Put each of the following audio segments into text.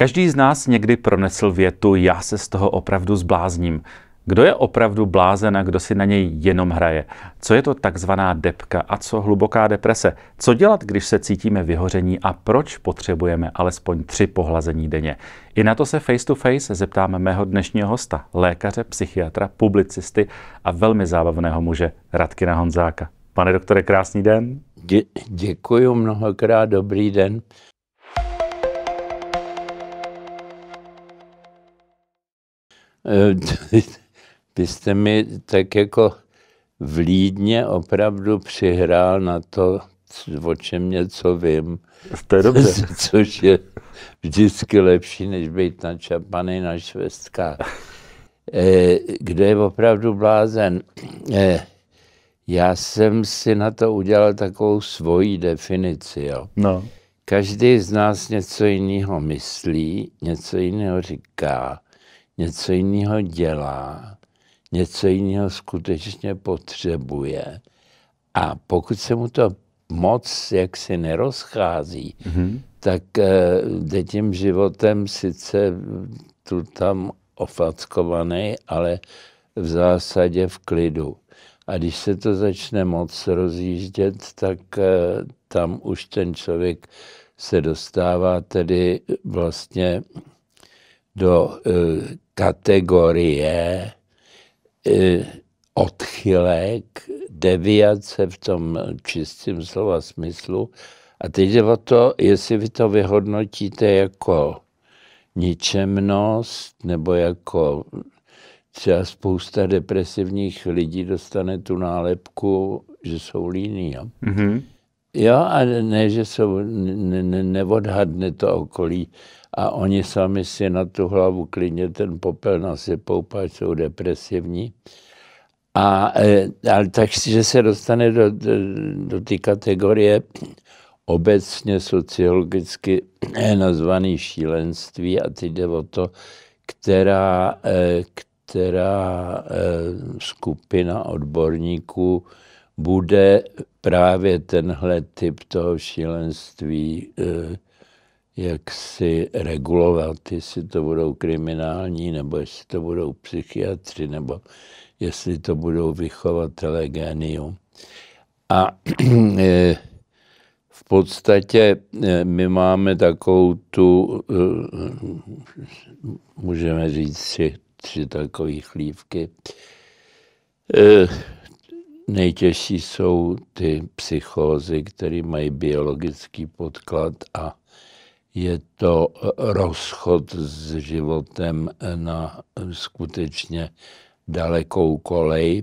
Každý z nás někdy pronesl větu já se z toho opravdu zblázním. Kdo je opravdu blázen a kdo si na něj jenom hraje? Co je to takzvaná depka a co hluboká deprese? Co dělat, když se cítíme vyhoření a proč potřebujeme alespoň tři pohlazení denně? I na to se face to face zeptáme mého dnešního hosta, lékaře, psychiatra, publicisty a velmi zábavného muže Radkina Honzáka. Pane doktore, krásný den. Dě- děkuji mnohokrát, dobrý den. byste eh, mi tak jako vlídně opravdu přihrál na to, o čem něco vím. To je dobře. Což je vždycky lepší, než být načapaný na švestkách. Eh, kde je opravdu blázen. Eh, já jsem si na to udělal takovou svoji definici. Jo. No. Každý z nás něco jiného myslí, něco jiného říká něco jiného dělá, něco jiného skutečně potřebuje. A pokud se mu to moc jaksi nerozchází, mm-hmm. tak eh, jde tím životem sice tu tam ofackovaný, ale v zásadě v klidu. A když se to začne moc rozjíždět, tak eh, tam už ten člověk se dostává tedy vlastně do eh, kategorie eh, odchylek, deviace v tom čistém slova smyslu. A teď je o to, jestli vy to vyhodnotíte jako ničemnost nebo jako třeba spousta depresivních lidí dostane tu nálepku, že jsou líní. Jo? Mm-hmm. jo, a ne, že jsou, ne, ne, neodhadne to okolí a oni sami si na tu hlavu klidně ten popel nasypou, pak jsou depresivní. A, e, ale že se dostane do, do, do té kategorie obecně sociologicky e, nazvaný šílenství a teď jde o to, která, e, která skupina odborníků bude právě tenhle typ toho šílenství jak si regulovat, jestli to budou kriminální, nebo jestli to budou psychiatři, nebo jestli to budou vychovatelé géniu. A eh, v podstatě eh, my máme takovou tu, eh, můžeme říct, tři, tři takové chlívky. Nejtěžší jsou ty psychózy, které mají biologický podklad a je to eh, rozchod s životem na eh, skutečně dalekou kolej.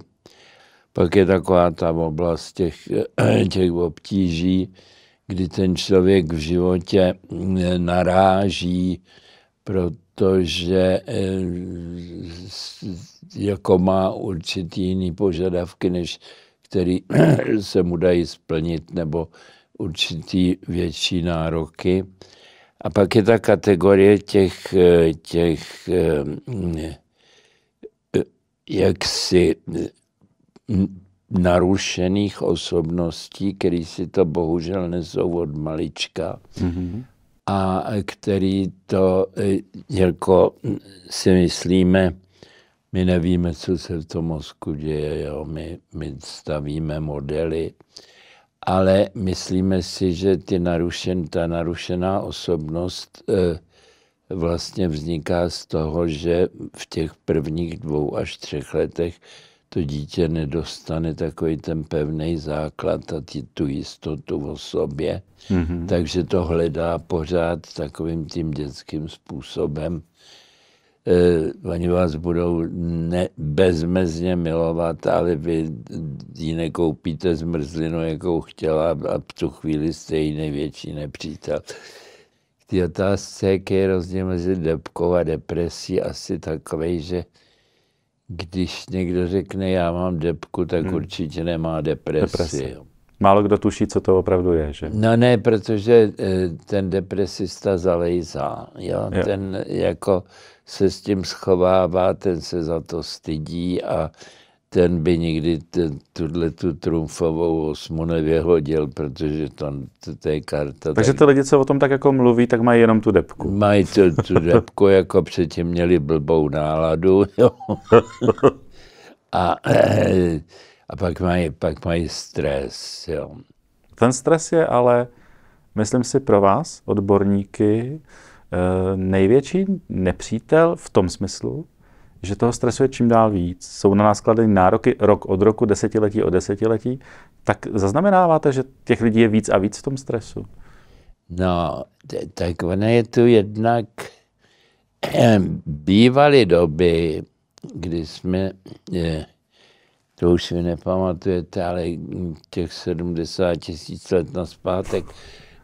Pak je taková ta oblast těch, eh, těch obtíží, kdy ten člověk v životě naráží, protože jako má určitý jiný požadavky, než který se mu dají splnit, nebo určitý větší nároky. A pak je ta kategorie těch, eh, těch eh, eh, jaksi narušených osobností, který si to bohužel nesou od malička mm-hmm. a který to, jako si myslíme, my nevíme, co se v tom mozku děje, jo? My, my stavíme modely, ale myslíme si, že ty narušen, ta narušená osobnost e, vlastně vzniká z toho, že v těch prvních dvou až třech letech to dítě nedostane takový ten pevný základ a ty, tu jistotu o sobě, mm-hmm. takže to hledá pořád takovým tím dětským způsobem Eh, oni vás budou ne, bezmezně milovat, ale vy ji nekoupíte zmrzlinu, jakou chtěla a v tu chvíli jste její největší nepřítel. K té otázce, jaký je rozdíl mezi depkou a depresí, asi takový, že když někdo řekne, já mám depku, tak hmm. určitě nemá depresi. depresi. Málo kdo tuší, co to opravdu je, že? No ne, protože eh, ten depresista zalejzá, jo? jo. Ten jako se s tím schovává, ten se za to stydí a ten by nikdy tuhle tu trumfovou osmu nevyhodil, protože to, to, to je karta. Takže tak, ty lidi, co o tom tak jako mluví, tak mají jenom tu depku. Mají tu, tu depku, jako předtím měli blbou náladu. Jo. a eh, a pak mají, pak mají stres. Jo. Ten stres je ale, myslím si, pro vás, odborníky, eh, největší nepřítel v tom smyslu, že toho stresuje, čím dál víc. Jsou na nás kladeny nároky rok od roku, desetiletí od desetiletí. Tak zaznamenáváte, že těch lidí je víc a víc v tom stresu? No, t- tak ono je tu jednak bývaly doby, kdy jsme eh, to už si nepamatujete, ale těch 70 tisíc let zpátek,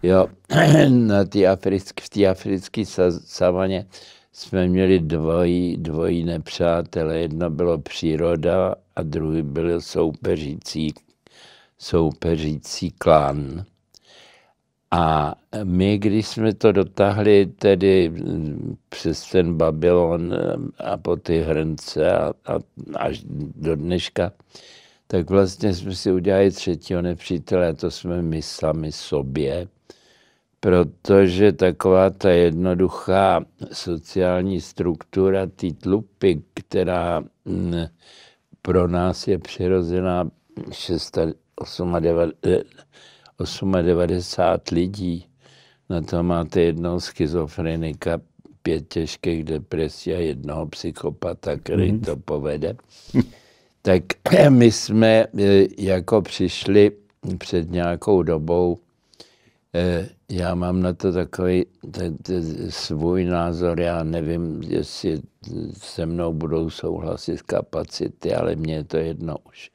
jo, na té africké, v té africké savaně jsme měli dvojí, dvojí nepřátele. Jedno bylo příroda a druhý byl soupeřící, soupeřící klán. A my, když jsme to dotáhli tedy přes ten Babylon a po ty hrnce a, a až do dneška, tak vlastně jsme si udělali třetího nepřítele a to jsme my sami sobě, protože taková ta jednoduchá sociální struktura ty tlupy, která mm, pro nás je přirozená 6, 8, 9, 98 lidí. Na to máte jednoho schizofrenika, pět těžkých depresí a jednoho psychopata, který mm. to povede. tak my jsme e, jako přišli před nějakou dobou, e, já mám na to takový svůj názor, já nevím, jestli se mnou budou souhlasit kapacity, ale mně je to jedno už.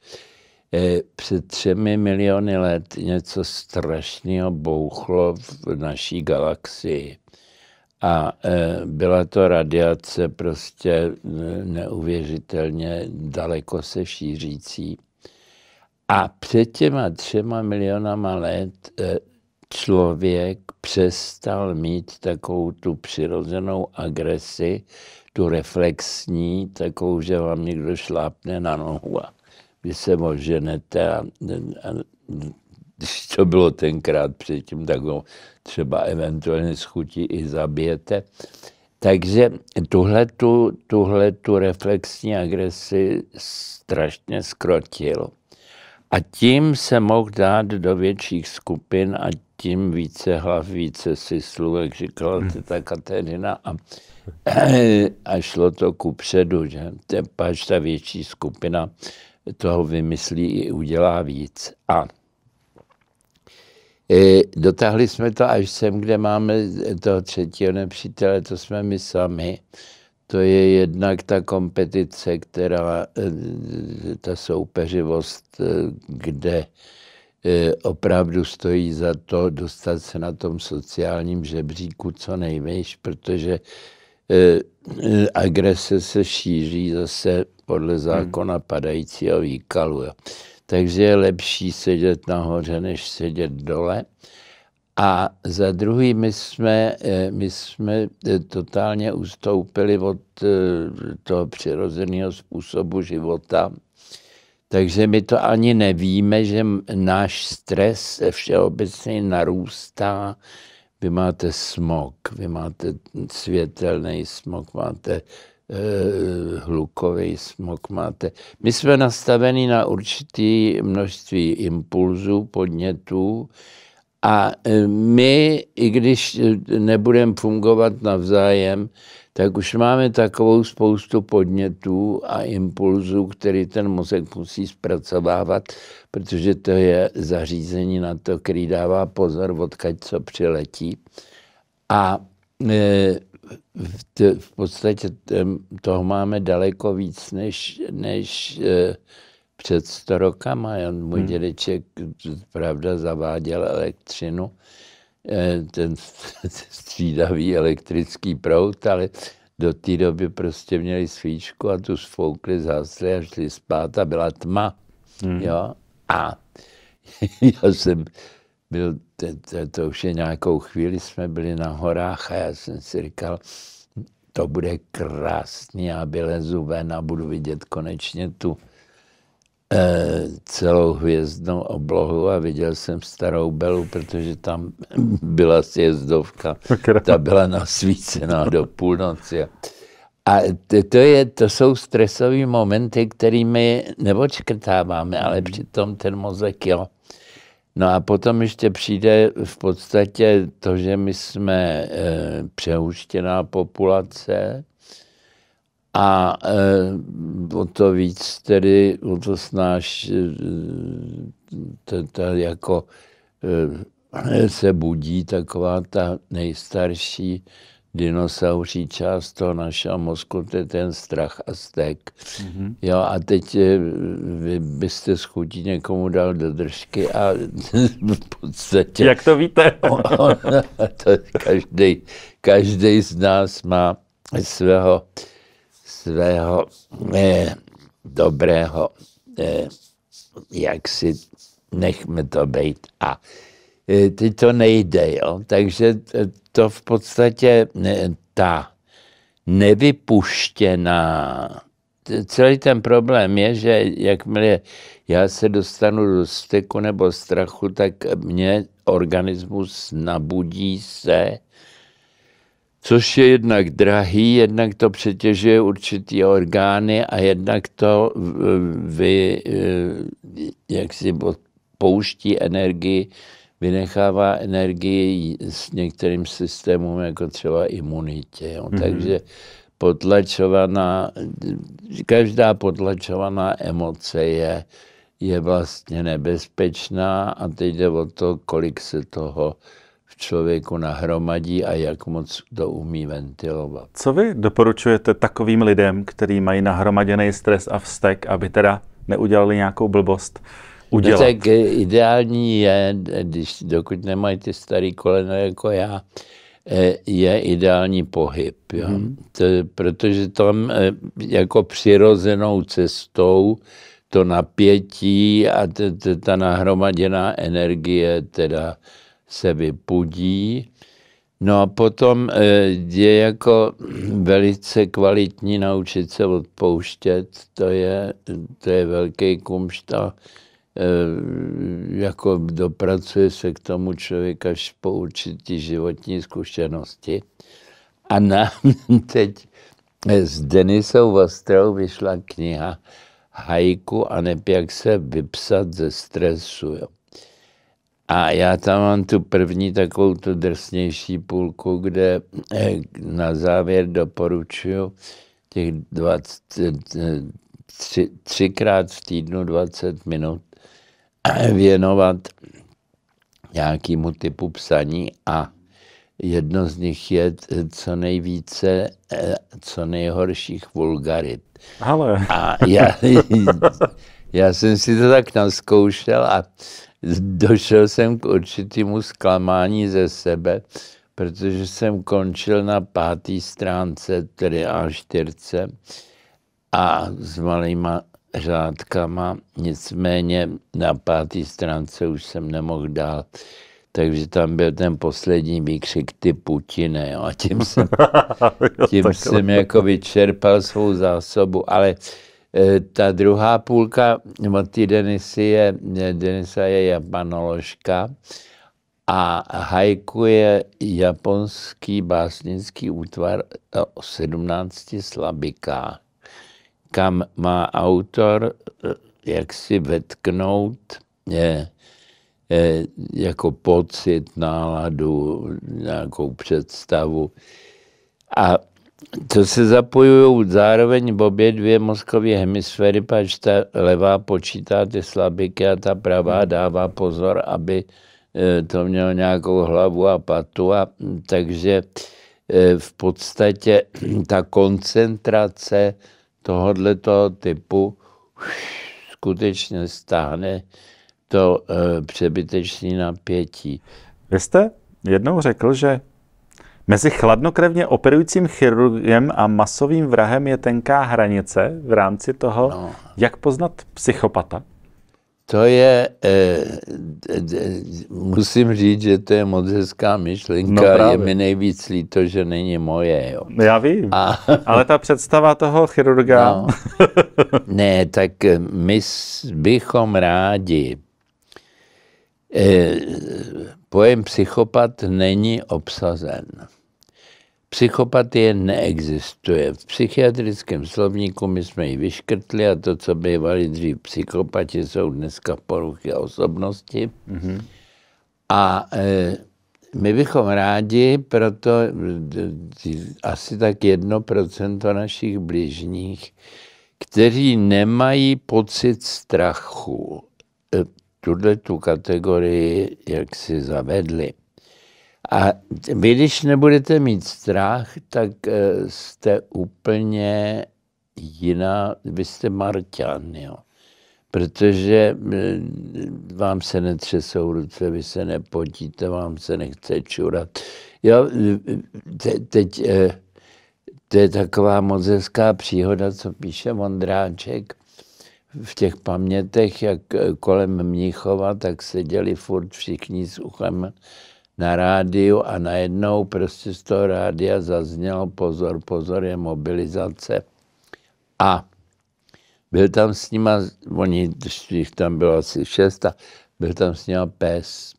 Eh, před třemi miliony let něco strašného bouchlo v naší galaxii. A eh, byla to radiace prostě eh, neuvěřitelně daleko se šířící. A před těma třema milionama let člověk přestal mít takovou tu přirozenou agresi, tu reflexní, takovou, že vám někdo šlápne na nohu a vy se oženete a, a když to bylo tenkrát předtím, tak ho třeba eventuálně schutí i zabijete. Takže tuhle tu, tuhle tu reflexní agresi strašně skrotil. A tím se mohl dát do větších skupin a tím více hlav, více syslů, jak říkala hmm. ta Katerina. A, a šlo to ku předu, že paž ta větší skupina toho vymyslí i udělá víc. A e, dotáhli jsme to až sem, kde máme toho třetího nepřítele, to jsme my sami. To je jednak ta kompetice, která, e, ta soupeřivost, e, kde opravdu stojí za to dostat se na tom sociálním žebříku co nejvíc, protože E, e, agrese se šíří zase podle hmm. zákona padajícího výkalu. Jo. Takže je lepší sedět nahoře, než sedět dole. A za druhý, my jsme, e, my jsme totálně ustoupili od toho přirozeného způsobu života, takže my to ani nevíme, že náš stres všeobecně narůstá vy máte smog, vy máte světelný smog, máte eh, hlukový smog máte. My jsme nastaveni na určitý množství impulzů, podnětů a eh, my, i když eh, nebudeme fungovat navzájem, tak už máme takovou spoustu podnětů a impulzů, který ten mozek musí zpracovávat, protože to je zařízení na to, který dává pozor, odkaď co přiletí. A e, v podstatě toho máme daleko víc než, než e, před 100 rokama. Můj hmm. dědeček, pravda, zaváděl elektřinu, Eh, ten střídavý elektrický prout, ale do té doby prostě měli svíčku a tu sfoukli zhasli a šli spát a byla tma. Hmm. Jo? A já jsem byl, to, to, to už je nějakou chvíli, jsme byli na horách a já jsem si říkal, to bude krásný, já vylezu ven a budu vidět konečně tu Eh, celou hvězdnou oblohu a viděl jsem starou Belu, protože tam byla sjezdovka, ta byla nasvícená do půlnoci. A to, je, to jsou stresové momenty, kterými neočkrtáváme, ale přitom ten mozek, jo. No a potom ještě přijde v podstatě to, že my jsme e, přehuštěná populace, a e, o to víc tedy, o to snáš e, ta, jako e, se budí taková ta nejstarší dinosauří část toho našeho mozku, to je ten strach a stek. Mm-hmm. Jo, a teď e, vy byste z chutí někomu dal do držky a v podstatě... Jak to víte? on, to každý, každý z nás má svého svého eh, dobrého, eh, jak si nechme to být. A eh, teď to nejde, jo? takže eh, to v podstatě ne, eh, ta nevypuštěná celý ten problém je, že jakmile já se dostanu do styku nebo strachu, tak mě organismus nabudí se což je jednak drahý, jednak to přetěžuje určitý orgány a jednak to vy, eh, jak si pouští energii, vynechává energii s některým systémům, jako třeba imunitě. Jo. Mm-hmm. Takže potlačovaná, každá potlačovaná emoce je, je vlastně nebezpečná a teď jde o to, kolik se toho člověku nahromadí a jak moc to umí ventilovat. Co vy doporučujete takovým lidem, kteří mají nahromaděný stres a vztek, aby teda neudělali nějakou blbost? No udělat. No, tak ideální je, když, dokud nemají ty staré kolena jako já, eh, je ideální pohyb. Jo? Hmm. To, protože tam eh, jako přirozenou cestou to napětí a t, t, ta nahromaděná energie teda se vypudí. No a potom eh, je jako velice kvalitní naučit se odpouštět, to je, to je velký kumšt a eh, jako dopracuje se k tomu člověk až po určitý životní zkušenosti. A nám teď eh, s Denisou Vostrou vyšla kniha Hajku a neb jak se vypsat ze stresu. Jo. A já tam mám tu první takovou tu drsnější půlku, kde eh, na závěr doporučuju těch 20, eh, tři, třikrát v týdnu 20 minut eh, věnovat nějakému typu psaní a jedno z nich je co nejvíce, co nejhorších vulgarit. Ale. A já, já jsem si to tak naskoušel a došel jsem k určitému zklamání ze sebe, protože jsem končil na páté stránce, tedy A4, a s malýma řádkama, nicméně na páté stránce už jsem nemohl dát. Takže tam byl ten poslední výkřik ty Putine jo, a tím jsem, tím jsem jako vyčerpal svou zásobu, ale Eh, ta druhá půlka od té Denisy je, eh, Denisa je japanoložka a haiku je japonský básnický útvar eh, o 17 slabikách, kam má autor jak si vetknout je, je, jako pocit, náladu, nějakou představu. A co se zapojují zároveň v obě dvě mozkové hemisféry, pač ta levá počítá ty slabiky a ta pravá hmm. dává pozor, aby eh, to mělo nějakou hlavu a patu. A, hm, takže eh, v podstatě hm, ta koncentrace tohoto typu skutečně stáhne to eh, přebytečné napětí. Vy jste jednou řekl, že Mezi chladnokrevně operujícím chirurgem a masovým vrahem je tenká hranice v rámci toho, no. jak poznat psychopata? To je, eh, musím říct, že to je moc hezká myšlenka. No je mi nejvíc líto, že není moje. Jo. Já vím, a... ale ta představa toho chirurga. No. ne, tak eh, my bychom rádi. E, pojem psychopat není obsazen. Psychopatie neexistuje. V psychiatrickém slovníku my jsme ji vyškrtli a to, co bývali dřív psychopati, jsou dneska poruchy osobnosti. Mm-hmm. A e, my bychom rádi, proto asi tak jedno procento našich blížních, kteří nemají pocit strachu, e, tuto tu kategorii jak si zavedli. A vy, když nebudete mít strach, tak eh, jste úplně jiná, vy jste Marťan, jo. Protože eh, vám se netřesou ruce, vy se nepotíte, vám se nechce čurat. Jo, te, teď eh, to je taková moc hezká příhoda, co píše Vondráček v těch pamětech, jak kolem Mnichova, tak seděli furt všichni s uchem na rádiu a najednou prostě z toho rádia zazněl pozor, pozor je mobilizace. A byl tam s nima, oni, jich tam bylo asi šest, a byl tam s nima pes.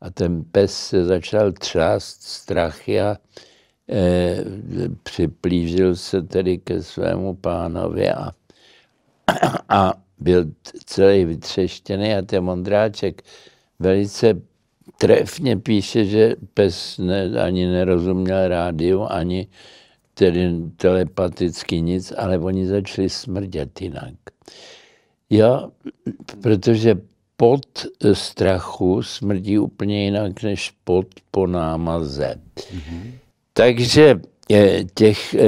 A ten pes se začal třást strachy a eh, připlížil se tedy ke svému pánovi a, a byl celý vytřeštěný a ten Mondráček velice trefně píše, že pes ne, ani nerozuměl rádiu, ani tedy telepaticky nic, ale oni začali smrdět jinak. Já, protože pod strachu smrdí úplně jinak než pod po námaze. Mm-hmm. Takže eh, těch eh,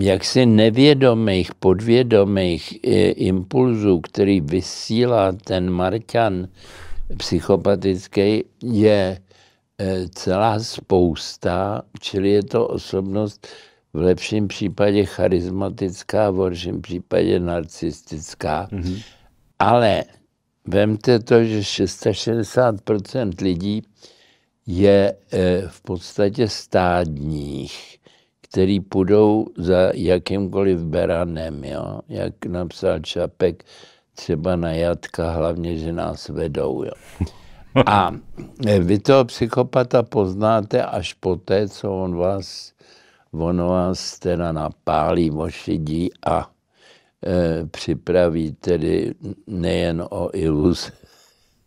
jaksi nevědomých, podvědomých eh, impulzů, který vysílá ten Marťan psychopatický, je eh, celá spousta, čili je to osobnost v lepším případě charismatická, v horším případě narcistická. Mm-hmm. Ale vemte to, že 660% lidí je eh, v podstatě stádních, který půjdou za jakýmkoliv beranem, jo? jak napsal Čapek, třeba na jatka, hlavně, že nás vedou. Jo. A eh, vy toho psychopata poznáte až po té, co on vás, on vás teda napálí, ošidí a e, připraví tedy nejen o iluze.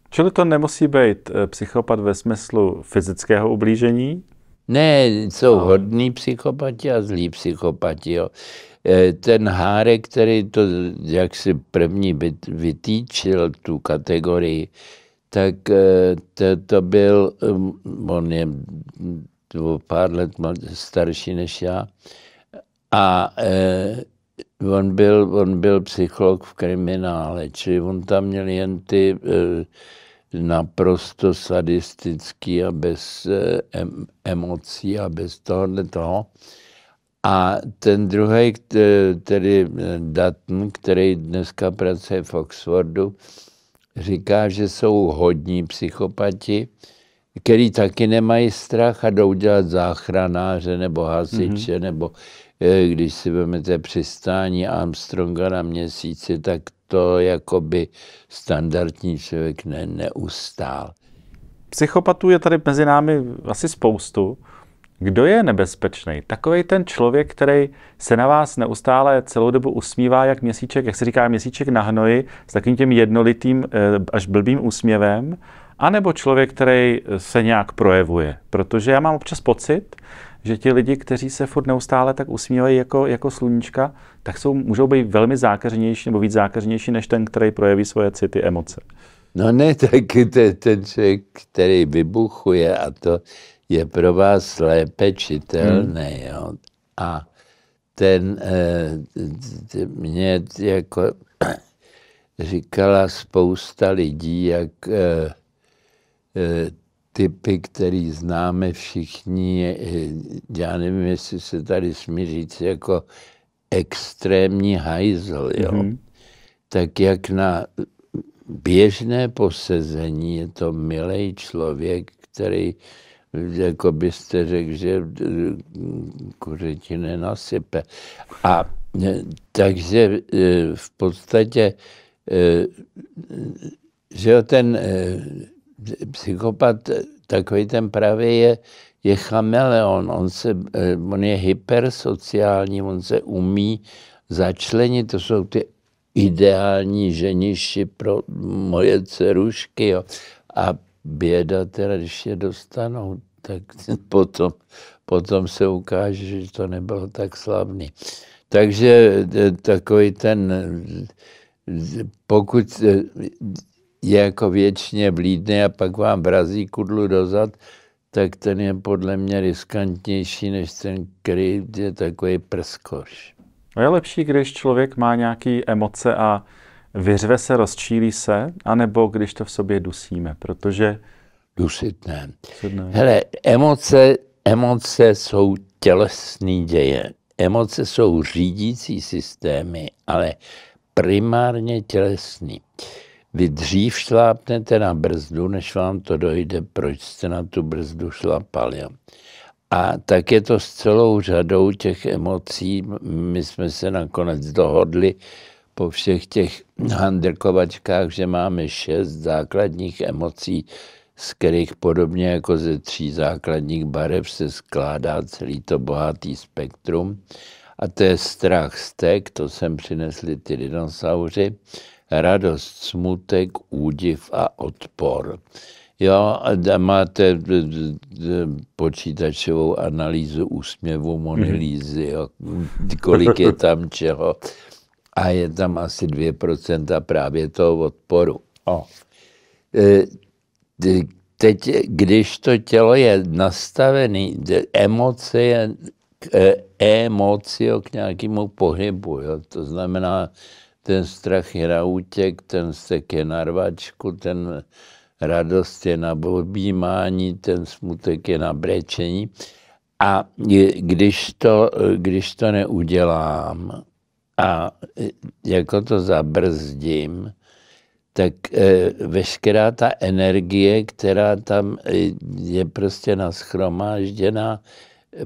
Čili to nemusí být eh, psychopat ve smyslu fyzického ublížení? Ne, jsou no. hodní psychopati a zlí psychopati. Jo. Eh, ten Hárek, který to jak si první byt, vytýčil tu kategorii, tak eh, to, to byl, mm, on je o pár let starší než já, a eh, on byl, on byl psycholog v kriminále, čili on tam měl jen ty naprosto sadistický a bez emocí a bez tohohle toho. toho a ten druhý, tedy eh, Dutton, který dneska pracuje v Oxfordu, říká, že jsou hodní psychopati, který taky nemají strach a jdou dělat záchranáře nebo hasiče, mm-hmm. nebo eh, když si vezmete přistání Armstronga na měsíci, tak to jako by standardní člověk ne, neustál. Psychopatů je tady mezi námi asi spoustu. Kdo je nebezpečný? Takový ten člověk, který se na vás neustále celou dobu usmívá, jak měsíček, jak se říká, měsíček na hnoji, s takým tím jednolitým eh, až blbým úsměvem, anebo člověk, který se nějak projevuje. Protože já mám občas pocit, že ti lidi, kteří se furt neustále tak usmívají jako, jako sluníčka, tak jsou, můžou být velmi zákařnější nebo víc zákařnější než ten, který projeví svoje city, emoce. No ne, tak ten člověk, který vybuchuje a to, je pro vás lépe čitelný. Hmm. Jo. A ten e, mě jako říkala spousta lidí, jak e, e, typy, který známe všichni, já nevím, jestli se tady smí říct, jako extrémní hajzl, jo. Mm-hmm. Tak jak na běžné posezení je to milý člověk, který jako byste řekl, že mm, kuřeti nenasype. A e, takže e, v podstatě, e, že ten psychopat, takový ten pravý je, je chameleon, on, se, on je hypersociální, on se umí začlenit, to jsou ty ideální ženiši pro moje dcerušky. Jo. A běda teda, když je dostanou, tak potom, potom se ukáže, že to nebylo tak slavný. Takže e, takový ten, e, e, pokud je jako věčně blídný a pak vám vrazí kudlu dozad, tak ten je podle mě riskantnější než ten, který je takový prskoř. A je lepší, když člověk má nějaké emoce a vyřve se, rozčílí se, anebo když to v sobě dusíme, protože dusitné. Hele, emoce, emoce jsou tělesný děje. Emoce jsou řídící systémy, ale primárně tělesný. Vy dřív šlápnete na brzdu, než vám to dojde, proč jste na tu brzdu šlapali. A tak je to s celou řadou těch emocí. My jsme se nakonec dohodli po všech těch handrkovačkách, že máme šest základních emocí, z kterých podobně jako ze tří základních barev se skládá celý to bohatý spektrum. A to je strach, stek, to sem přinesli ty dinosauři, radost, smutek, údiv a odpor. Jo, a máte počítačovou analýzu úsměvu Monilízy, jo, kolik je tam čeho. A je tam asi 2% právě toho odporu. Oh teď, když to tělo je nastavené, emoce je k e, emocio, k nějakému pohybu. Jo? To znamená, ten strach je na útěk, ten stek je na rvačku, ten radost je na objímání, ten smutek je na brečení. A když to, když to neudělám a e, jako to zabrzdím, tak e, veškerá ta energie, která tam e, je prostě naschromážděná,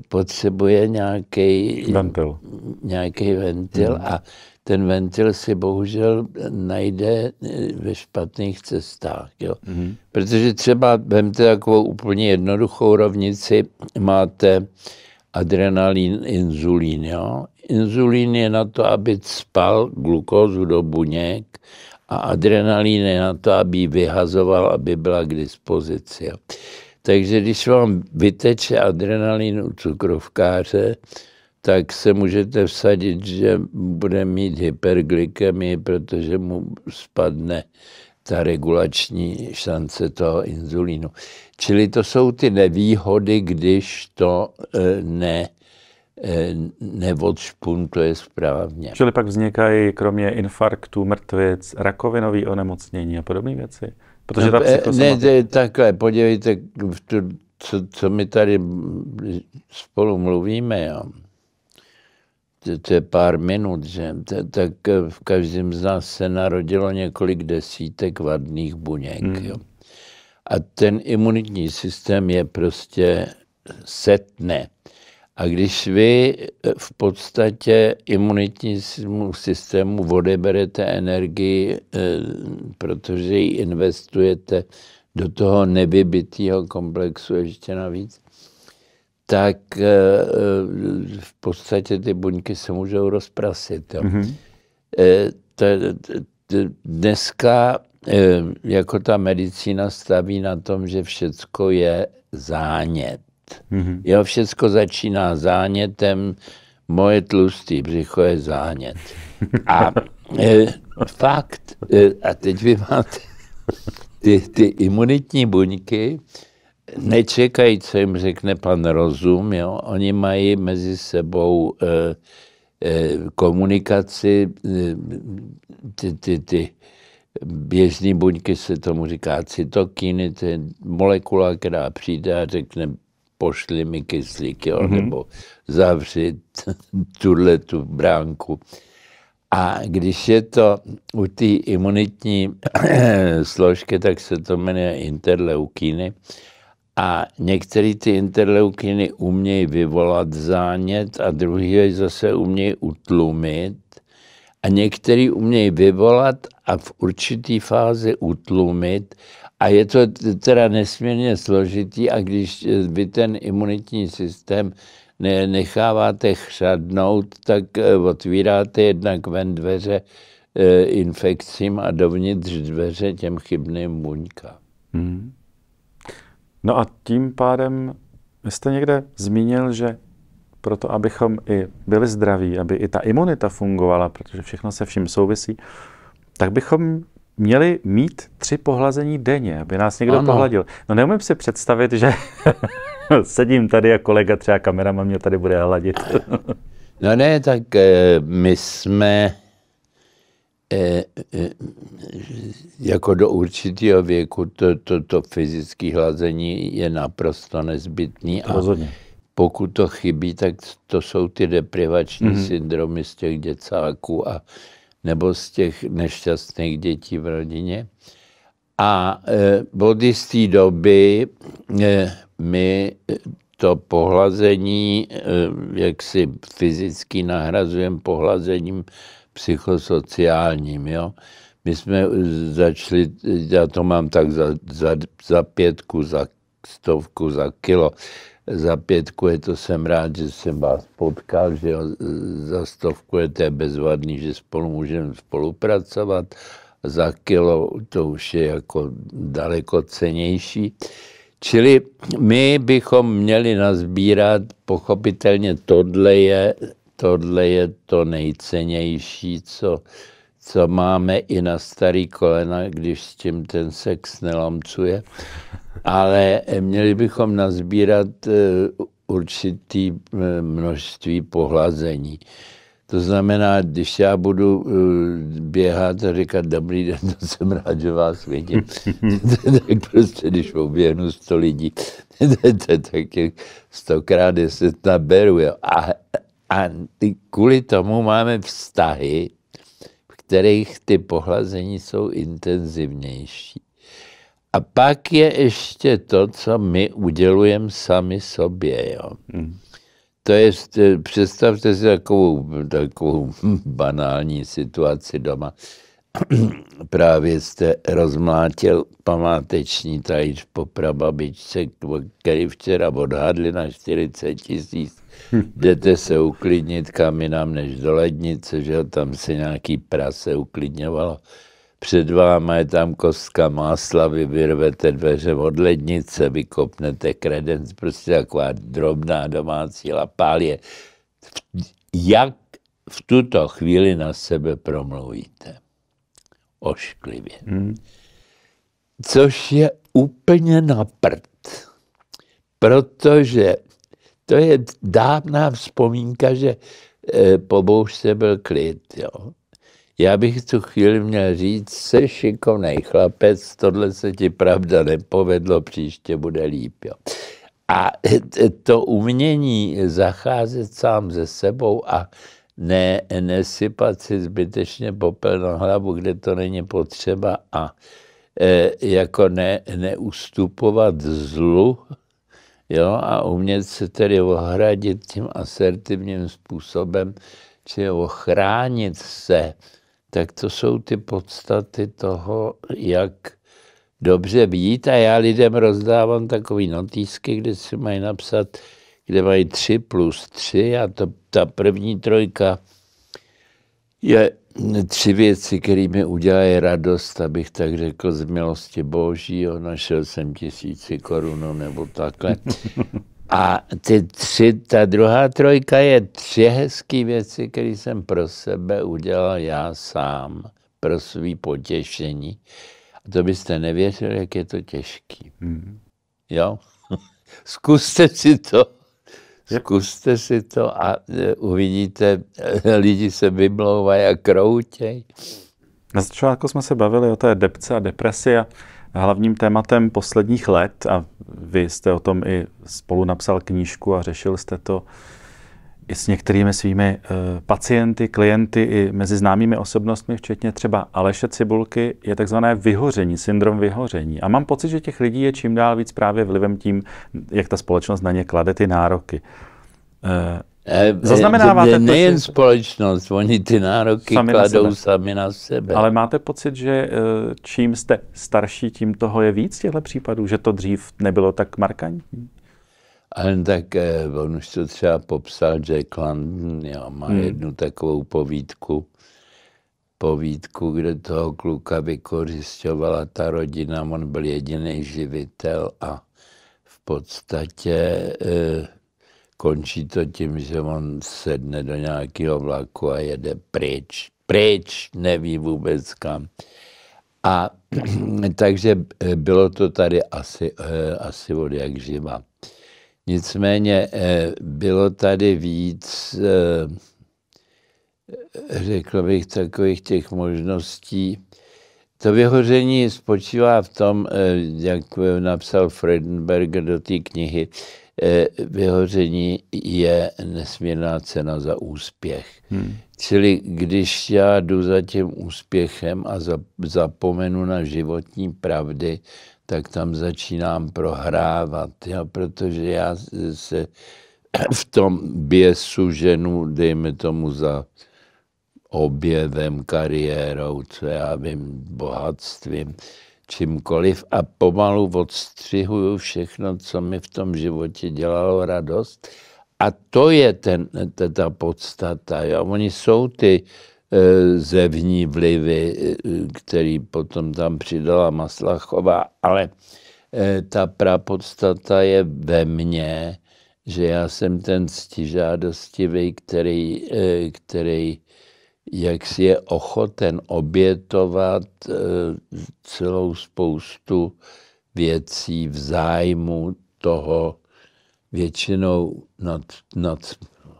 potřebuje nějaký ventil, nějaký ventil hmm. a ten ventil si bohužel najde e, ve špatných cestách. Jo? Hmm. Protože třeba, vemte takovou úplně jednoduchou rovnici, máte adrenalin, inzulín. Jo? Inzulín je na to, aby spal glukózu do buněk, a adrenalíny na to, aby ji vyhazoval, aby byla k dispozici. Takže když vám vyteče adrenalin u cukrovkáře, tak se můžete vsadit, že bude mít hyperglykemii, protože mu spadne ta regulační šance toho inzulínu. Čili to jsou ty nevýhody, když to e, ne Eh, nebo špun, to je správně. Čili pak vznikají kromě infarktu, mrtvic, rakovinový onemocnění a podobné věci? Protože no, ta eh, Ne, ne, takhle, podívejte, co, co my tady spolu mluvíme, jo. To, to je pár minut, že? To, tak eh, v každém z nás se narodilo několik desítek vadných buněk, hmm. jo. A ten imunitní systém je prostě setne. A když vy eh, v podstatě imunitnímu systému odeberete energii, eh, protože ji investujete do toho nevybitého komplexu ještě navíc, tak eh, v podstatě ty buňky se můžou rozprasit. Jo. Mm-hmm. Dneska jako ta medicína staví na tom, že všecko je zánět. Mm-hmm. Jo, všecko začíná zánětem, moje tlustý břicho je zánět. A e, fakt, e, a teď vy máte ty, ty imunitní buňky, nečekají, co jim řekne pan rozum, jo? oni mají mezi sebou e, e, komunikaci, e, ty, ty, ty běžné buňky se tomu říká cytokiny, to je molekula, která přijde a řekne, pošli mi kyslík, jo, mm-hmm. nebo zavřít tuhle tu bránku. A když je to u té imunitní složky, tak se to jmenuje interleukiny A některé ty interleukiny umějí vyvolat zánět a druhý je zase umějí utlumit. A některý umějí vyvolat a v určitý fázi utlumit a je to teda nesmírně složitý a když eh, vy ten imunitní systém necháváte chřadnout, tak eh, otvíráte jednak ven dveře eh, infekcím a dovnitř dveře těm chybným buňkám. Hmm. No a tím pádem jste někde zmínil, že proto, abychom i byli zdraví, aby i ta imunita fungovala, protože všechno se vším souvisí, tak bychom měli mít tři pohlazení denně, aby nás někdo ano. pohladil. No neumím si představit, že sedím tady a kolega třeba kamerama mě tady bude hladit. no ne, tak eh, my jsme eh, eh, jako do určitého věku to, to, to fyzické hlazení je naprosto nezbytný. A Rozhodně. pokud to chybí, tak to jsou ty deprivační mm-hmm. syndromy z těch děcáků a nebo z těch nešťastných dětí v rodině. A e, od jisté doby e, my to pohlazení, e, jak si fyzicky nahrazujeme pohlazením psychosociálním. Jo? My jsme začali, já to mám tak za, za, za pětku, za stovku, za kilo za pětku je to jsem rád, že jsem vás potkal, že za stovku je to bezvadný, že spolu můžeme spolupracovat, za kilo to už je jako daleko cenější. Čili my bychom měli nazbírat, pochopitelně tohle je, tohle je to nejcennější, co co máme i na starý kolena, když s tím ten sex nelamcuje, ale měli bychom nazbírat eh, určitý eh, množství pohlazení. To znamená, když já budu eh, běhat a říkat dobrý den, to jsem rád, že vás vidím, tak prostě když oběhnu sto lidí, tak je stokrát deset naberu. A, a kvůli tomu máme vztahy, kterých ty pohlazení jsou intenzivnější. A pak je ještě to, co my udělujeme sami sobě. Jo. Mm. To je, představte si takovou, takovou banální situaci doma. Právě jste rozmlátil památeční tajíř po prababičce, který včera odhadli na 40 tisíc Jděte se uklidnit kam jinam než do lednice, že tam se nějaký prase uklidňovalo. Před váma je tam kostka másla, vy vyrvete dveře od lednice, vykopnete kredenc, prostě taková drobná domácí lapálie. Jak v tuto chvíli na sebe promluvíte? Ošklivě. Hmm. Což je úplně na prd protože to je dávná vzpomínka, že eh, po bouřce byl klid. Jo. Já bych tu chvíli měl říct, se šikovnej chlapec, tohle se ti pravda nepovedlo, příště bude líp. Jo. A eh, eh, to umění zacházet sám se sebou a ne, nesypat si zbytečně popel na hlavu, kde to není potřeba a e, jako ne, neustupovat zlu, Jo, a umět se tedy ohradit tím asertivním způsobem, či ochránit se, tak to jsou ty podstaty toho, jak dobře být. A já lidem rozdávám takové notýsky, kde si mají napsat, kde mají 3 plus 3 a to, ta první trojka je tři věci, které mi udělají radost, abych tak řekl, z milosti božího. Našel jsem tisíci korunu nebo takhle. A ty tři, ta druhá trojka je tři hezké věci, které jsem pro sebe udělal já sám, pro svý potěšení. A to byste nevěřili, jak je to těžký. Mm. Jo? Zkuste si to. Zkuste si to a e, uvidíte, e, lidi se vymlouvají a kroutěj. Na začátku jsme se bavili o té depce a depresi a hlavním tématem posledních let, a vy jste o tom i spolu napsal knížku a řešil jste to, i s některými svými eh, pacienty, klienty i mezi známými osobnostmi, včetně třeba Aleše Cibulky, je takzvané vyhoření, syndrom vyhoření. A mám pocit, že těch lidí je čím dál víc právě vlivem tím, jak ta společnost na ně klade ty nároky. Eh, eh, zaznamenáváte ne, Nejen to, že... společnost, oni ty nároky sami kladou na sami na sebe. Ale máte pocit, že čím jste starší, tím toho je víc těchto případů, že to dřív nebylo tak markantní? Ale tak eh, on už to třeba popsal Jack London, jo, má hmm. jednu takovou povídku, povídku, kde toho kluka vykořišťovala ta rodina, on byl jediný živitel a v podstatě eh, končí to tím, že on sedne do nějakého vlaku a jede pryč. Pryč, neví vůbec kam. A takže eh, bylo to tady asi, eh, asi od jak živa. Nicméně eh, bylo tady víc, eh, řekl bych, takových těch možností. To vyhoření spočívá v tom, eh, jak napsal Friedenberg do té knihy, Eh, vyhoření je nesmírná cena za úspěch. Hmm. Čili když já jdu za tím úspěchem a zapomenu na životní pravdy, tak tam začínám prohrávat, jo, protože já se v tom běsu ženu, dejme tomu za objevem, kariérou, co já vím, bohatstvím čímkoliv a pomalu odstřihuju všechno, co mi v tom životě dělalo radost. A to je ten, ta podstata. Jo? Oni jsou ty e, zevní vlivy, e, který potom tam přidala Maslachová, ale e, ta prapodstata je ve mně, že já jsem ten ctižádostivý, který, e, který jak si je ochoten obětovat eh, celou spoustu věcí v zájmu toho většinou nad, nad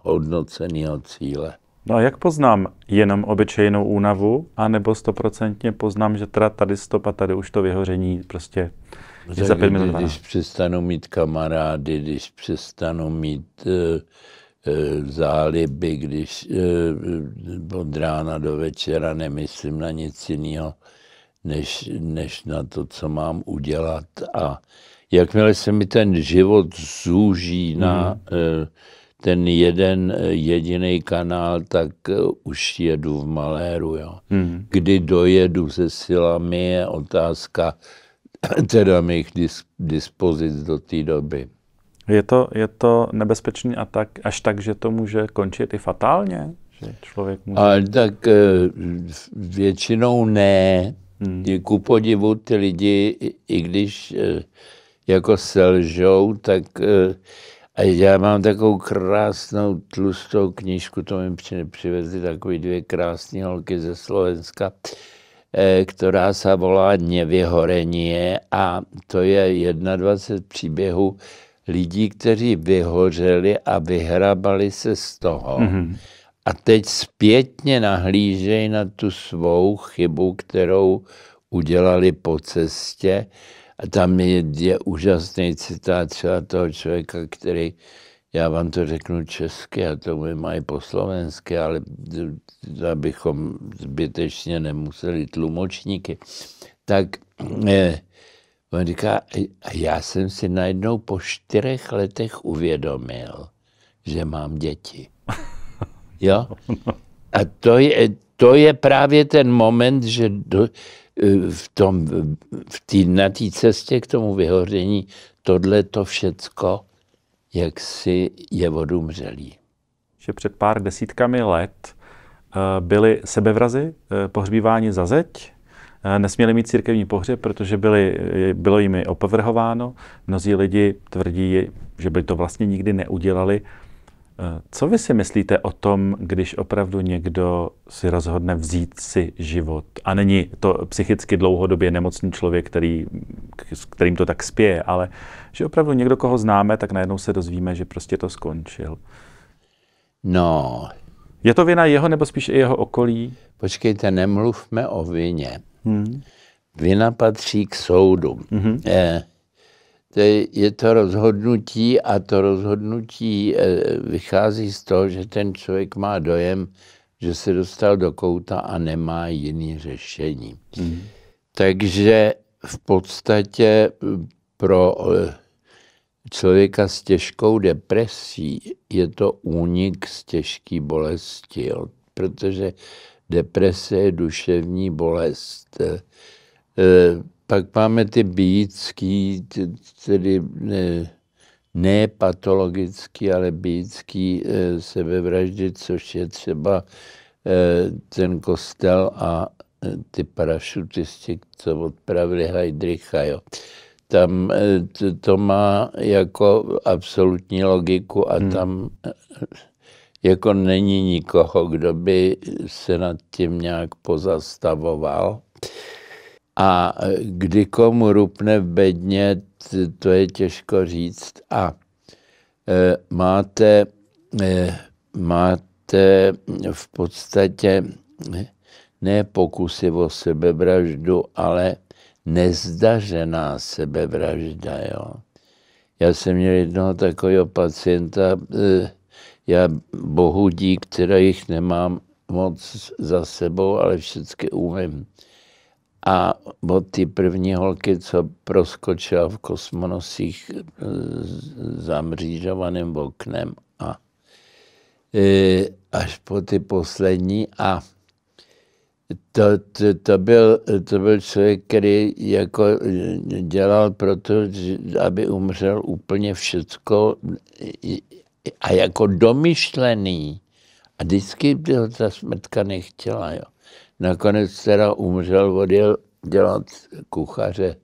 hodnoceného cíle. No a jak poznám jenom obyčejnou únavu, anebo stoprocentně poznám, že teda tady stop a tady už to vyhoření prostě je za pět minut. Když přestanu mít kamarády, když přestanu mít uh, Eh, záliby, když eh, od rána do večera nemyslím na nic jiného, než, než na to, co mám udělat. A jakmile se mi ten život zúží na mhm. eh, ten jeden jediný kanál, tak už jedu v maléru. Jo. Mhm. Kdy dojedu se silami, je otázka teda mých dispozic do té doby. Je to, je to nebezpečný atak až tak, že to může končit i fatálně? Že člověk může... Ale tak eh, většinou ne. Hmm. Ku podivu ty lidi, i když eh, jako selžou, tak eh, a já mám takovou krásnou tlustou knížku, to mi přivezli takový dvě krásné holky ze Slovenska, která se volá Nevyhorenie a to je 21 příběhů lidí, kteří vyhořeli a vyhrabali se z toho. Mm-hmm. A teď zpětně nahlížejí na tu svou chybu, kterou udělali po cestě. A tam je, je úžasný citát třeba toho člověka, který, já vám to řeknu česky, a to my mají po slovensky, ale abychom zbytečně nemuseli tlumočníky, tak eh, On říká, já jsem si najednou po čtyřech letech uvědomil, že mám děti. Jo? A to je, to je právě ten moment, že do, v, tom, v tý, na té cestě k tomu vyhoření tohle to všecko, jak si je odumřelý. Že před pár desítkami let eh, byli sebevrazy eh, pohřbíváni za zeď, Eh, nesměli mít církevní pohřeb, protože byli, eh, bylo jimi opovrhováno. Mnozí lidi tvrdí, že by to vlastně nikdy neudělali. Eh, co vy si myslíte o tom, když opravdu někdo si rozhodne vzít si život a není to psychicky dlouhodobě nemocný člověk, který, s kterým to tak spěje, ale že opravdu někdo, koho známe, tak najednou se dozvíme, že prostě to skončil. No. Je to vina jeho nebo spíš i jeho okolí? Počkejte, nemluvme o vině. Hmm. Vina patří k soudu. Hmm. E, to je, je to rozhodnutí a to rozhodnutí e, vychází z toho, že ten člověk má dojem, že se dostal do kouta a nemá jiný řešení. Hmm. Takže v podstatě hm, pro eh, člověka s těžkou depresí je to únik z těžké bolesti, jo? protože deprese je duševní bolest. Eh, pak máme ty bijický, tedy ne, ne patologický, ale bijický eh, sebevraždy, což je třeba eh, ten kostel a ty parašutisti, co odpravili Heidricha. Jo. Tam to, to má jako absolutní logiku a hmm. tam jako není nikoho, kdo by se nad tím nějak pozastavoval. A kdy komu rupne v bedně, to je těžko říct. A e, máte, e, máte v podstatě e, ne pokusy o sebevraždu, ale nezdařená sebevražda. Jo. Já jsem měl jednoho takového pacienta, e, já bohu dík, teda jich nemám moc za sebou, ale všechny umím. A od ty první holky, co proskočila v kosmonosích eh, zamřížovaným oknem a eh, až po ty poslední a to, to, to, byl, to byl člověk, který jako eh, dělal proto, aby umřel úplně všecko, a jako domyšlený. A vždycky to ta smrtka nechtěla. Jo. Nakonec teda umřel, odjel dělat kuchaře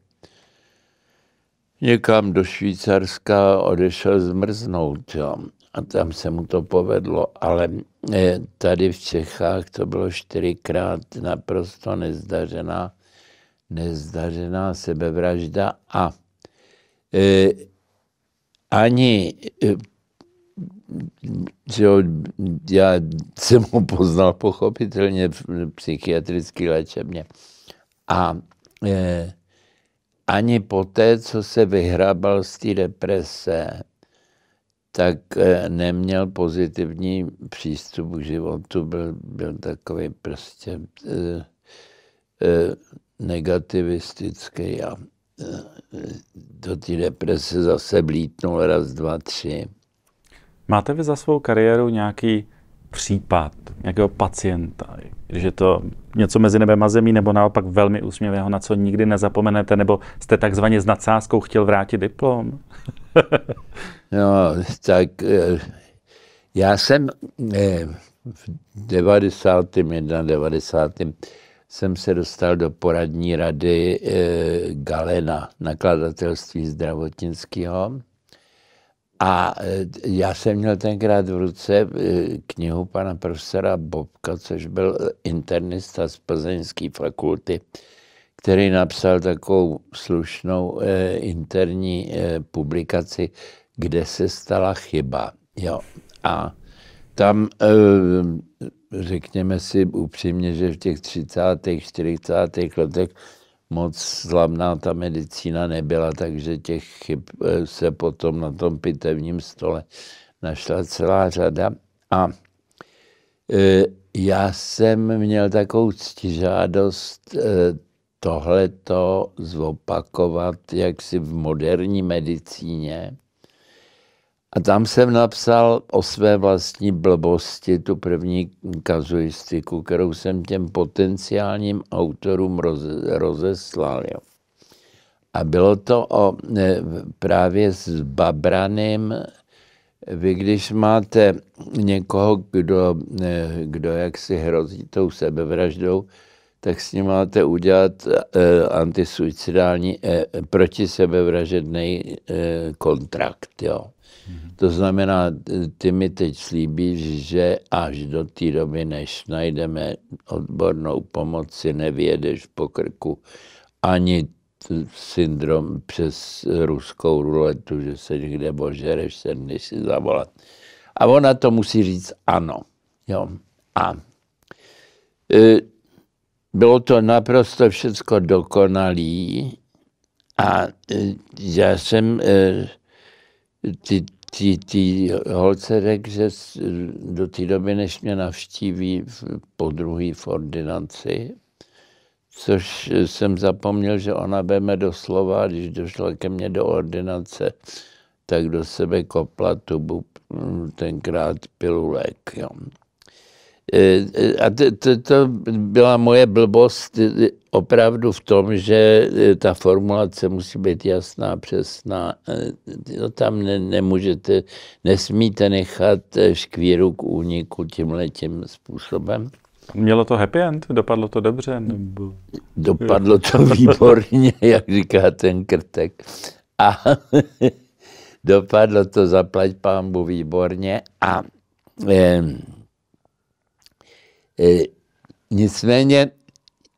někam do Švýcarska, odešel zmrznout. Jo. A tam se mu to povedlo, ale eh, tady v Čechách to bylo čtyřikrát naprosto nezdařená, nezdařená sebevražda a e, ani eh, že jo, já jsem ho poznal pochopitelně psychiatricky léčebně. A e, ani po té, co se vyhrábal z té deprese, tak e, neměl pozitivní přístup k životu, byl, byl takový prostě e, e, negativistický a e, do té deprese zase blítnul raz, dva, tři Máte vy za svou kariéru nějaký případ nějakého pacienta, když je to něco mezi nebem a zemí, nebo naopak velmi úsměvného, na co nikdy nezapomenete, nebo jste takzvaně s nadsázkou chtěl vrátit diplom? no, tak eh, já jsem eh, v 91. 90. jsem se dostal do poradní rady eh, Galena, nakladatelství zdravotnického a eh, já jsem měl tenkrát v ruce eh, knihu pana profesora Bobka, což byl eh, internista z Plzeňské fakulty, který napsal takovou slušnou interní publikaci, kde se stala chyba. Jo. A tam, řekněme si upřímně, že v těch 30. 40. letech moc slavná ta medicína nebyla, takže těch chyb eh, se potom na tom pitevním stole našla celá řada. A e, já jsem měl takovou ctižádost e, tohleto zopakovat jaksi v moderní medicíně, a tam jsem napsal o své vlastní blbosti tu první kazuistiku, kterou jsem těm potenciálním autorům roz, rozeslal. Jo. A bylo to o, právě s Babraným. Vy, když máte někoho, kdo, kdo jak si hrozí tou sebevraždou, tak s ním máte udělat e, antisuicidální, e, proti sebevražedný e, kontrakt. Jo. To znamená, ty mi teď slíbíš, že až do té doby, než najdeme odbornou pomoc, si nevědeš po krku ani syndrom přes ruskou ruletu, že se někde božereš, se než si zavolat. A ona to musí říct ano. Jo. A e, bylo to naprosto všecko dokonalý a e, já jsem e, ty tý, tý holce řekl, že do té doby, než mě navštíví po druhé v ordinaci, což jsem zapomněl, že ona beme do slova, když došla ke mně do ordinace, tak do sebe kopla tubu tenkrát pilulek. Jo. Eh, eh, a to, to, to byla moje blbost eh, opravdu v tom, že ta formulace musí být jasná, přesná. No, tam ne, nemůžete, nesmíte nechat škvíru k úniku tímhle tím způsobem. Mělo to happy end? Dopadlo to dobře? Nebo... Dopadlo to výborně, jak říká ten krtek. A dopadlo to zaplať pámbu výborně a... Eh, E, nicméně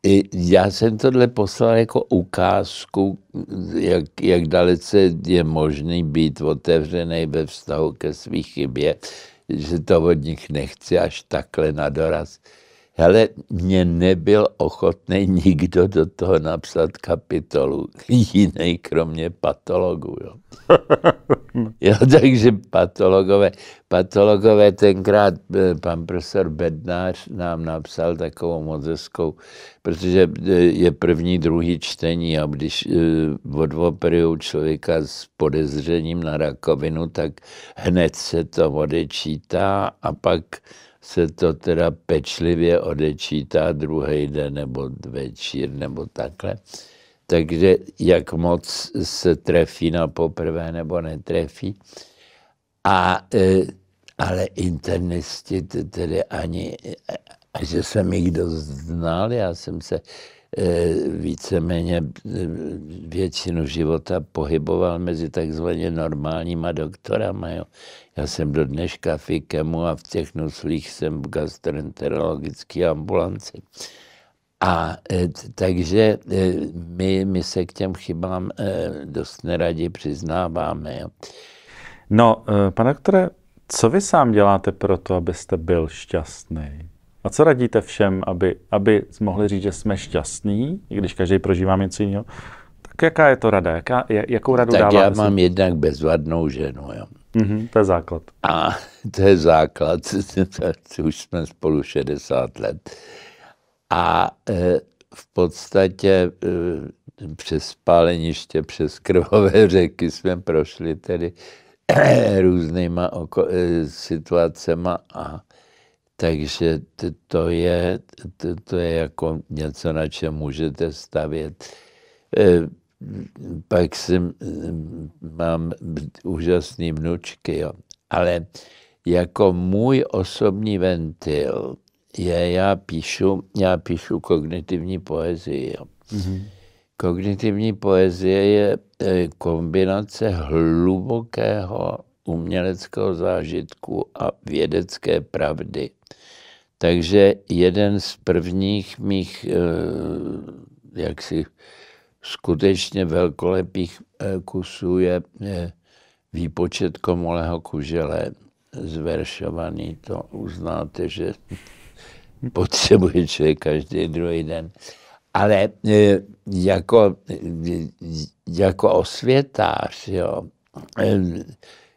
e, já jsem tohle poslal jako ukázku, jak, jak dalece je možný být otevřený ve vztahu ke svých chybě, že to od nich nechci až takhle na doraz. Hele, mě nebyl ochotný nikdo do toho napsat kapitolu jiný, kromě patologů. Jo. jo, takže patologové, patologové tenkrát eh, pan profesor Bednář nám napsal takovou moc hezkou, protože eh, je první, druhý čtení a když eh, odvoperují člověka s podezřením na rakovinu, tak hned se to odečítá a pak se to teda pečlivě odečítá druhý den nebo večír nebo takhle. Takže jak moc se trefí na poprvé nebo netrefí. A, e, ale internisti tedy ani, e, že jsem jich dost znal, já jsem se e, víceméně většinu života pohyboval mezi takzvaně normálníma doktorama. Jo. Já jsem do dneška v IKEMu a v těch nuslích jsem v gastroenterologické ambulanci. A e, takže e, my, my se k těm chybám e, dost neradi přiznáváme. No, pane doktore, co vy sám děláte pro to, abyste byl šťastný? A co radíte všem, aby, aby mohli říct, že jsme šťastní, i když každý prožívá něco jiného, jaká je to rada? Jaká, jakou radu tak dává? já mám jednak bezvadnou ženu. Jo. Mm-hmm, to je základ. A to je základ, už jsme spolu 60 let. A e, v podstatě e, přes spáleniště, přes krvové řeky jsme prošli tedy různýma oko- eh, situacema a takže to, to je, to, to je jako něco, na čem můžete stavět. E, pak jsem, eh, mám úžasné vnučky, jo. ale jako můj osobní ventil je, já píšu, já píšu kognitivní poezii. Jo. Mm-hmm. Kognitivní poezie je eh, kombinace hlubokého uměleckého zážitku a vědecké pravdy. Takže jeden z prvních mých eh, jak si skutečně velkolepých eh, kusů je eh, výpočet Komolého kužele zveršovaný. To uznáte, že potřebuje člověk každý druhý den. Ale eh, jako, jako osvětář, jo,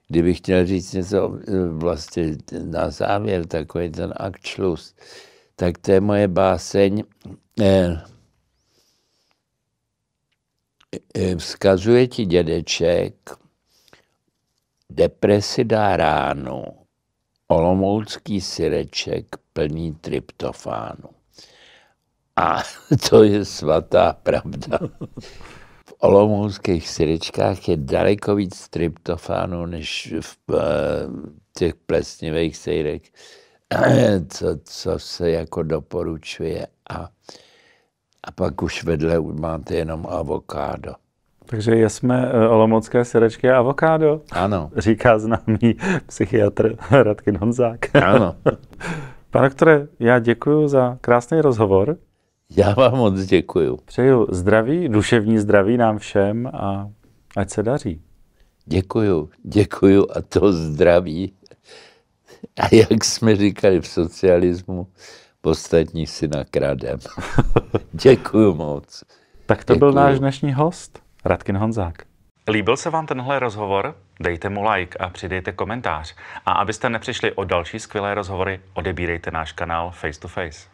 kdybych chtěl říct něco vlastně na závěr, takový ten akčlus, tak to je moje báseň Eh, eh, vzkazuje ti dědeček, depresi dá ránu, olomoucký syreček plný tryptofánu. A to je svatá pravda. V olomouckých syrečkách je daleko víc tryptofánu, než v eh, těch plesnivých syrek, co, co se jako doporučuje. A a pak už vedle máte jenom avokádo. Takže jsme eh, olomoucké syrečky a avokádo? Ano. Říká známý psychiatr Radkin Honzák. Ano. Pane doktore, já děkuji za krásný rozhovor. Já vám moc děkuji. Přeju zdraví, duševní zdraví nám všem a ať se daří. Děkuju, děkuju a to zdraví. A jak jsme říkali v socialismu, ostatní si nakradem. Děkuji moc. Tak to Děkuju. byl náš dnešní host, Radkin Honzák. Líbil se vám tenhle rozhovor? Dejte mu like a přidejte komentář. A abyste nepřišli o další skvělé rozhovory, odebírejte náš kanál Face to Face.